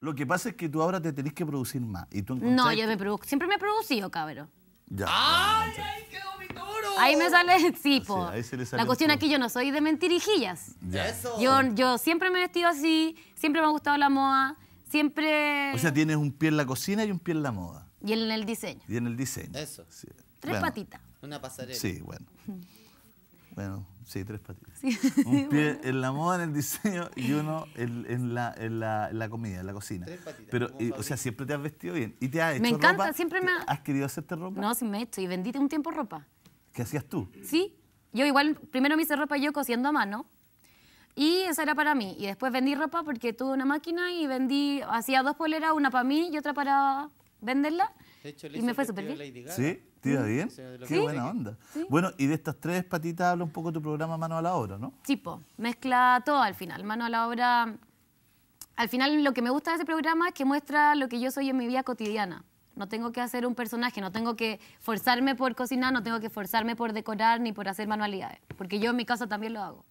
Lo que pasa es que tú ahora te tenés que producir más. Y tú no, yo Siempre me he producido, cabrón. ¡Ay, ahí quedó mi Ahí me sale ah, el tipo. la cuestión aquí, yo no soy de mentirijillas. Yo, siempre me he vestido así, siempre me ha gustado la moda, siempre... O sea, tienes un pie en la cocina y un pie en la moda. Y en el diseño. Y en el diseño. Eso. Tres patitas. Una pasarela. Sí, bueno. bueno. Sí, tres patitas. Un pie en la moda, en el diseño y uno en, en, la, en, la, la, comida, en la cocina. Tres patitas. Pero, o sea, siempre te has vestido bien. Y te has hecho Me encanta, siempre me ¿Has querido hacerte ropa? No, sí me he hecho. Y vendí un tiempo ropa. ¿Qué hacías tú? Sí. Yo igual, primero me hice ropa yo cosiendo a mano. Y esa era para mí. Y después vendí ropa porque tuve una máquina y vendí, hacía dos poleras, una para mí y otra para venderla y me fue súper bien. ¿Sí? ¿Te iba bien? Qué buena onda. Bueno, y de estas tres patitas habla un poco tu programa Mano a la Obra, ¿no? tipo Mezcla todo al final. Mano a la Obra... Al final lo que me gusta de ese programa es que muestra lo que yo soy en mi vida cotidiana. No tengo que hacer un personaje, no tengo que forzarme por cocinar, no tengo que forzarme por decorar ni por hacer manualidades, porque yo en mi casa también lo hago.